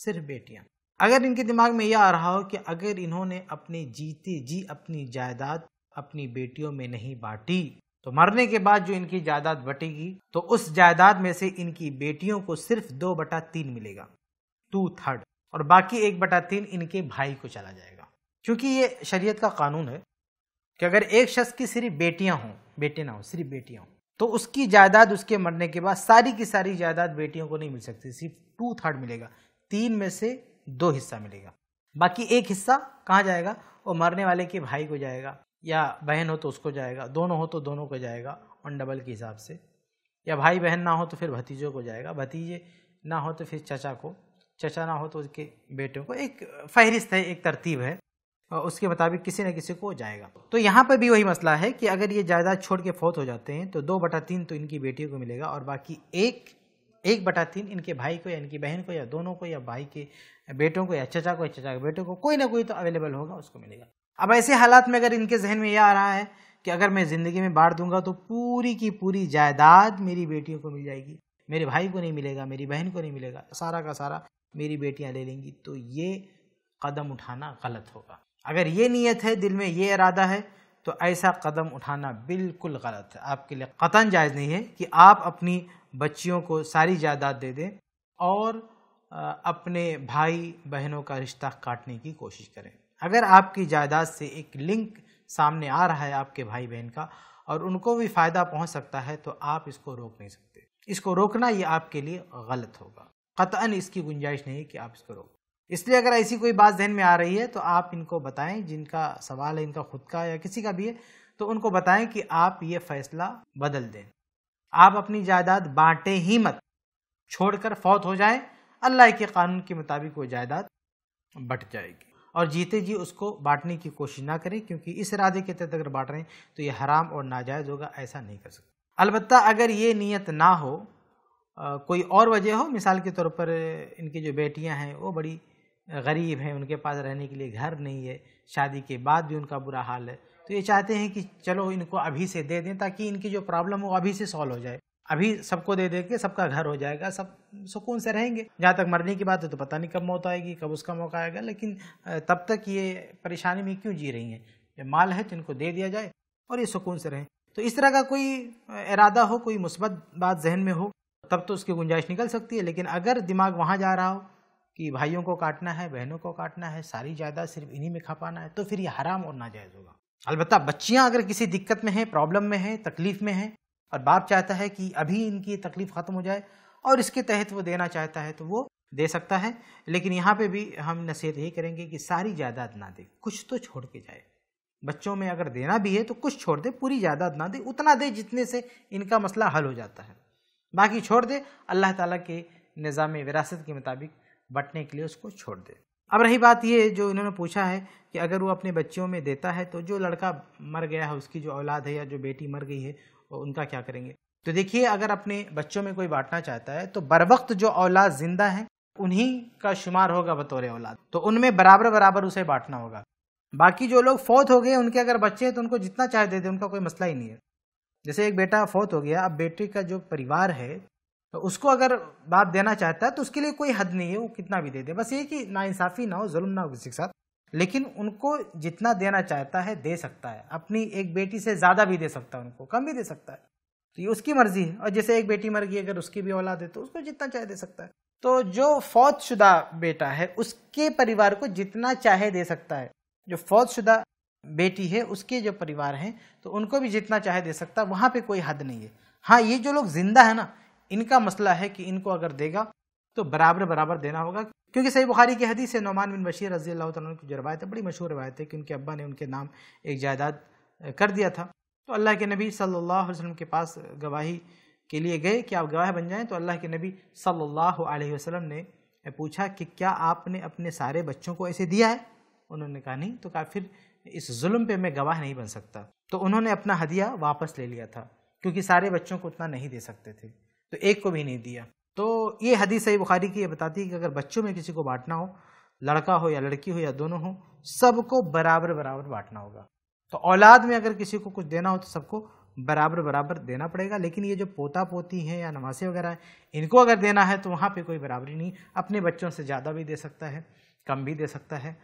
सिर्फ बेटियां अगर इनके दिमाग में यह आ रहा हो कि अगर इन्होंने अपने जीते जी अपनी जायदाद अपनी बेटियों में नहीं बांटी तो मरने के बाद जो इनकी जायदाद बटेगी तो उस जायदाद में से इनकी बेटियों को सिर्फ दो बटा तीन मिलेगा टू थर्ड और बाकी एक बटा तीन इनके भाई को चला जाएगा क्योंकि ये शरीयत का कानून है कि अगर एक शख्स की सिर्फ बेटियां हों बेटे ना हो सिर्फ बेटियां हों तो उसकी जायदाद उसके मरने के बाद सारी की सारी जायदाद बेटियों को नहीं मिल सकती सिर्फ टू थर्ड मिलेगा तीन में से दो हिस्सा मिलेगा बाकी एक हिस्सा कहाँ जाएगा वो मरने वाले के भाई को जाएगा या बहन हो तो उसको जाएगा दोनों हो तो दोनों को जाएगा ऑन डबल के हिसाब से या भाई बहन ना हो तो फिर भतीजों को जाएगा भतीजे ना हो तो फिर चचा को चचा ना हो तो उसके बेटों को एक फहरिस्त है एक तरतीब है उसके मुताबिक किसी न किसी को जाएगा तो यहाँ पर भी वही मसला है कि अगर ये जायदाद छोड़ के फौत हो जाते हैं तो दो बटा तीन तो इनकी बेटियों को मिलेगा और बाकी एक एक बटा तीन इनके भाई को या इनकी बहन को या दोनों को या भाई के बेटों को या चचा को या चचा के बेटों को कोई ना कोई तो अवेलेबल होगा उसको मिलेगा अब ऐसे हालात में अगर इनके जहन में यह आ रहा है कि अगर मैं ज़िंदगी में बांट दूंगा तो पूरी की पूरी जायदाद मेरी बेटियों को मिल जाएगी मेरे भाई को नहीं मिलेगा मेरी बहन को नहीं मिलेगा सारा का सारा मेरी बेटियाँ ले लेंगी तो ये कदम उठाना गलत होगा अगर ये नीयत है दिल में ये इरादा है तो ऐसा कदम उठाना बिल्कुल गलत है आपके लिए कतन जायज़ नहीं है कि आप अपनी बच्चियों को सारी जायदाद दे दें और अपने भाई बहनों का रिश्ता काटने की कोशिश करें अगर आपकी जायदाद से एक लिंक सामने आ रहा है आपके भाई बहन का और उनको भी फ़ायदा पहुंच सकता है तो आप इसको रोक नहीं सकते इसको रोकना ये आपके लिए गलत होगा कतन इसकी गुंजाइश नहीं कि आप इसको रोक इसलिए अगर ऐसी कोई बात जहन में आ रही है तो आप इनको बताएं जिनका सवाल है इनका खुद का या किसी का भी है तो उनको बताएं कि आप ये फैसला बदल दें आप अपनी जायदाद बांटें ही मत छोड़कर फौत हो जाएं अल्लाह के कानून के मुताबिक वो जायदाद बट जाएगी और जीते जी उसको बांटने की कोशिश ना करें क्योंकि इस इरादे के तहत अगर बांट रहे हैं तो ये हराम और नाजायज़ होगा ऐसा नहीं कर सकते अलबत् अगर ये नीयत ना हो आ, कोई और वजह हो मिसाल के तौर पर इनकी जो बेटियां हैं वो बड़ी गरीब हैं उनके पास रहने के लिए घर नहीं है शादी के बाद भी उनका बुरा हाल है तो ये चाहते हैं कि चलो इनको अभी से दे दें ताकि इनकी जो प्रॉब्लम हो अभी से सॉल्व हो जाए अभी सबको दे दे के सबका घर हो जाएगा सब सुकून से रहेंगे जहाँ तक मरने की बात है तो पता नहीं कब मौत आएगी कब उसका मौका आएगा लेकिन तब तक ये परेशानी में क्यों जी रही हैं जब माल है तो इनको दे दिया जाए और ये सुकून से रहें तो इस तरह का कोई इरादा हो कोई मुस्बत बात जहन में हो तब तो उसकी गुंजाइश निकल सकती है लेकिन अगर दिमाग वहाँ जा रहा हो कि भाइयों को काटना है बहनों को काटना है सारी जायदाद सिर्फ इन्हीं में खपाना है तो फिर ये हराम और नाजायज़ होगा अलबत्त बच्चियाँ अगर किसी दिक्कत में हैं प्रॉब्लम में हैं तकलीफ़ में हैं और बाप चाहता है कि अभी इनकी तकलीफ़ ख़त्म हो जाए और इसके तहत वो देना चाहता है तो वो दे सकता है लेकिन यहाँ पे भी हम नसीहत यही करेंगे कि सारी जायदाद ना दे कुछ तो छोड़ के जाए बच्चों में अगर देना भी है तो कुछ छोड़ दे पूरी जायदाद ना दे उतना दे जितने से इनका मसला हल हो जाता है बाकी छोड़ दे अल्लाह ताला के निज़ाम विरासत के मुताबिक बटने के लिए उसको छोड़ दे अब रही बात ये जो इन्होंने पूछा है कि अगर वो अपने बच्चों में देता है तो जो लड़का मर गया है उसकी जो औलाद है या जो बेटी मर गई है उनका क्या करेंगे तो देखिए अगर अपने बच्चों में कोई बांटना चाहता है तो बर वक्त जो औलाद जिंदा है उन्हीं का शुमार होगा बतौर औलाद तो उनमें बराबर बराबर उसे बांटना होगा बाकी जो लोग फौत हो गए उनके अगर बच्चे हैं तो उनको जितना चाहे दे दे उनका कोई मसला ही नहीं है जैसे एक बेटा फौत हो गया अब बेटे का जो परिवार है तो उसको अगर बात देना चाहता है तो उसके लिए कोई हद नहीं है वो कितना भी दे दे बस ये कि ना इंसाफ़ी ना हो जुल्म ना हो किसी के साथ लेकिन उनको जितना देना चाहता है दे सकता है अपनी एक बेटी से ज़्यादा भी दे सकता है उनको कम भी दे सकता है तो ये उसकी मर्ज़ी है और जैसे एक बेटी मर गई अगर उसकी भी औलाद है तो उसको जितना चाहे दे सकता है तो जो फौजशुदा बेटा है उसके परिवार को जितना चाहे दे सकता है जो फौजशुदा बेटी है उसके जो परिवार हैं तो उनको भी जितना चाहे दे सकता है वहाँ पर कोई हद नहीं है हाँ ये जो लोग जिंदा है ना इनका मसला है कि इनको अगर देगा तो बराबर बराबर देना होगा क्योंकि सही बुखारी की हदीस है नौमान बिन बशीर रजी अल्लाह तन की जो रवायत है बड़ी मशहूर रवायत है कि उनके अब्बा ने उनके नाम एक जायदाद कर दिया था तो अल्लाह के नबी सल्लल्लाहु अलैहि वसल्लम के पास गवाही के लिए गए कि आप गवाह बन जाएं तो अल्लाह के नबी सल्लल्लाहु अलैहि वसल्लम ने पूछा कि क्या आपने अपने सारे बच्चों को ऐसे दिया है उन्होंने कहा नहीं तो कहा फिर इस जुल्म पे मैं गवाह नहीं बन सकता तो उन्होंने अपना हदिया वापस ले लिया था क्योंकि सारे बच्चों को उतना नहीं दे सकते थे तो एक को भी नहीं दिया तो ये हदीस सही बुखारी की ये बताती है कि अगर बच्चों में किसी को बांटना हो लड़का हो या लड़की हो या दोनों हो सबको बराबर बराबर बांटना होगा तो औलाद में अगर किसी को कुछ देना हो तो सबको बराबर बराबर देना पड़ेगा लेकिन ये जो पोता पोती हैं या नमासे वगैरह हैं इनको अगर देना है तो वहाँ पे कोई बराबरी नहीं अपने बच्चों से ज़्यादा भी दे सकता है कम भी दे सकता है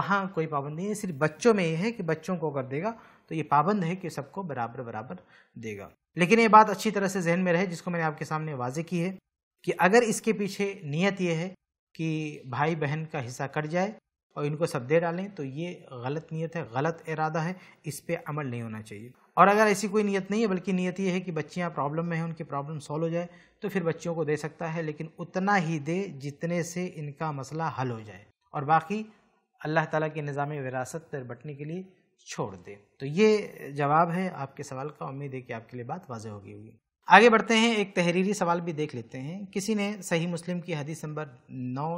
वहाँ कोई पाबंदी नहीं सिर्फ बच्चों में ये है कि बच्चों को अगर देगा तो ये पाबंद है कि सबको बराबर बराबर देगा लेकिन ये बात अच्छी तरह से जहन में रहे जिसको मैंने आपके सामने वाजे की है कि अगर इसके पीछे नीयत ये है कि भाई बहन का हिस्सा कट जाए और इनको सब दे डालें तो ये गलत नीयत है गलत इरादा है इस पर अमल नहीं होना चाहिए और अगर ऐसी कोई नीयत नहीं है बल्कि नीयत ये है कि बच्चियाँ प्रॉब्लम में हैं उनकी प्रॉब्लम सॉल्व हो जाए तो फिर बच्चियों को दे सकता है लेकिन उतना ही दे जितने से इनका मसला हल हो जाए और बाकी अल्लाह ताला के निज़ाम विरासत पर बटने के लिए छोड़ दे तो ये जवाब है आपके सवाल का उम्मीद है कि आपके लिए बात वाजह होगी होगी आगे बढ़ते हैं एक तहरीरी सवाल भी देख लेते हैं किसी ने सही मुस्लिम की हदीस नंबर नौ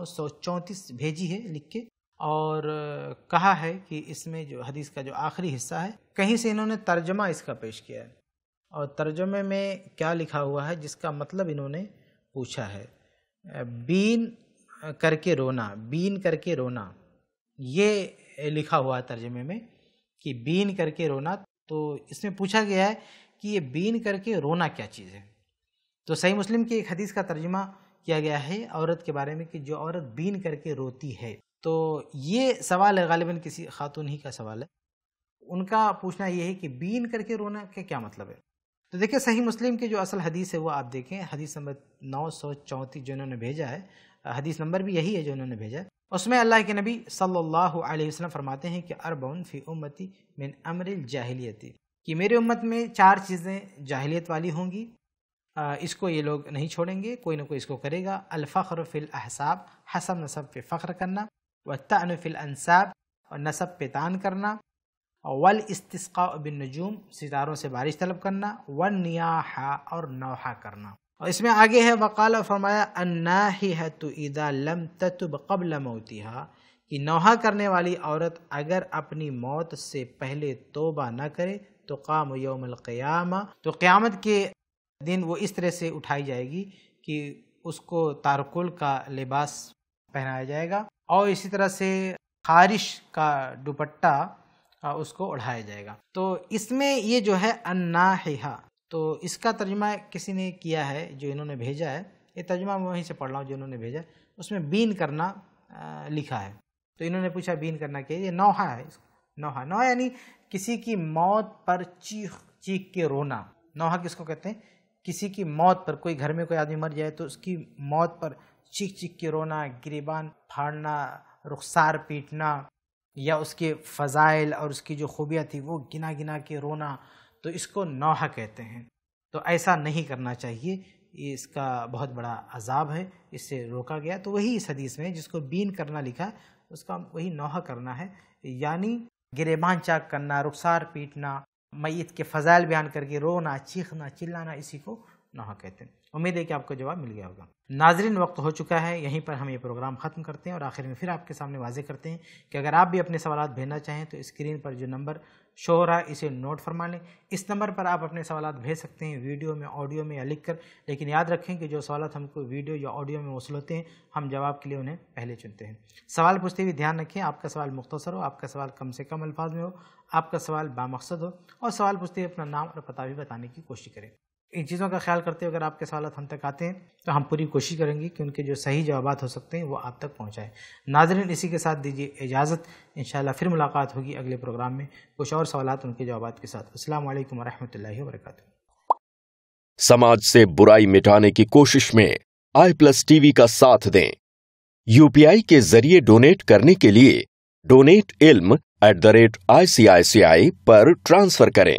भेजी है लिख के और कहा है कि इसमें जो हदीस का जो आखिरी हिस्सा है कहीं से इन्होंने तर्जमा इसका पेश किया है और तर्जमे में क्या लिखा हुआ है जिसका मतलब इन्होंने पूछा है बीन करके रोना बीन करके रोना ये लिखा हुआ है तर्जमे में कि बीन करके रोना तो इसमें पूछा गया है कि ये बीन करके रोना क्या चीज़ है तो सही मुस्लिम की एक हदीस का तर्जमा किया गया है औरत के बारे में कि जो औरत बीन करके रोती है तो ये सवाल है गालिबा किसी खातून ही का सवाल है उनका पूछना ये है कि बीन करके रोना का क्या मतलब है तो देखिए सही मुस्लिम के जो असल हदीस है वो आप देखें हदीस नंबर नौ सौ चौंतीस जो इन्होंने भेजा है हदीस नंबर भी यही है जो इन्होंने भेजा है उसमें अल्लाह के नबी सल्लल्लाहु अलैहि वसल्लम फरमाते हैं कि अरबन फ़ी उम्मती मिन अमर जाहिलियती कि मेरी उम्मत में चार चीज़ें जाहिलियत वाली होंगी इसको ये लोग नहीं छोड़ेंगे कोई ना कोई इसको करेगा अलफ़्र फ़िल अहसाब हसब नसब पे फ़ख्र करना व तन फ़िल अनसाब और नसब पे तान करना और वल इस्तिस्का बिन नजूम सितारों से बारिश तलब करना व नियाहा और नौहा करना और इसमें आगे है वकाल फरमाया अन्ना ही है तो ईदा लम लम कबल मौतिहा कि नौहा करने वाली औरत अगर अपनी मौत से पहले तोबा न करे तो काम यौमक़याम तो क़्यामत के दिन वो इस तरह से उठाई जाएगी कि उसको तारकुल का लिबास पहनाया जाएगा और इसी तरह से खारिश का दुपट्टा उसको उड़ाया जाएगा तो इसमें ये जो है अन्ना तो इसका तर्जमा किसी ने किया है जो इन्होंने भेजा है ये तर्जमा मैं वहीं से पढ़ रहा हूँ जो इन्होंने भेजा उसमें बीन करना लिखा है तो इन्होंने पूछा बीन करना क्या ये नौहा है नौहा नौहा यानी किसी की मौत पर चीख चीख के रोना नौहा किसको कहते हैं किसी की मौत पर कोई घर में कोई आदमी मर जाए तो उसकी मौत पर चीख चीख के रोना गिरबान फाड़ना रुखसार पीटना या उसके फ़जाइल और उसकी जो खूबियाँ थी वो गिना गिना के रोना तो इसको नौहा कहते हैं तो ऐसा नहीं करना चाहिए इसका बहुत बड़ा अजाब है इससे रोका गया तो वही इस हदीस में जिसको बीन करना लिखा है उसका वही नौहा करना है यानी गिरेबान चाक करना रुखसार पीटना मैत के फ़जाइल बयान करके रोना चीखना चिल्लाना इसी को नहा कहते हैं उम्मीद है कि आपको जवाब मिल गया होगा नाजरीन वक्त हो चुका है यहीं पर हम ये प्रोग्राम ख़त्म करते हैं और आखिर में फिर आपके सामने वाजे करते हैं कि अगर आप भी अपने सवाल भेजना चाहें तो स्क्रीन पर जो नंबर शो हो रहा है इसे नोट फरमा लें इस नंबर पर आप अपने सवाल भेज सकते हैं वीडियो में ऑडियो में या लिख कर लेकिन याद रखें कि जो सवाल हमको वीडियो या ऑडियो में वसूल होते हैं हम जवाब के लिए उन्हें पहले चुनते हैं सवाल पूछते हुए ध्यान रखें आपका सवाल मुख्तसर हो आपका सवाल कम से कम अल्फाज में हो आपका सवाल बामकसद हो और सवाल पूछते हुए अपना नाम और पता भी बताने की कोशिश करें इन चीज़ों का ख्याल करते हुए अगर आपके सवाल हम तक आते हैं तो हम पूरी कोशिश करेंगे कि उनके जो सही जवाब हो सकते हैं वो आप तक पहुँचाएँ नाजरन इसी के साथ दीजिए इजाज़त इन फिर मुलाकात होगी अगले प्रोग्राम में कुछ और सवाल उनके जवाब के साथ असल वरहमल वरक समाज से बुराई मिटाने की कोशिश में आई प्लस टीवी का साथ दें यूपीआई के जरिए डोनेट करने के लिए डोनेट इल्म एट द रेट आई पर ट्रांसफर करें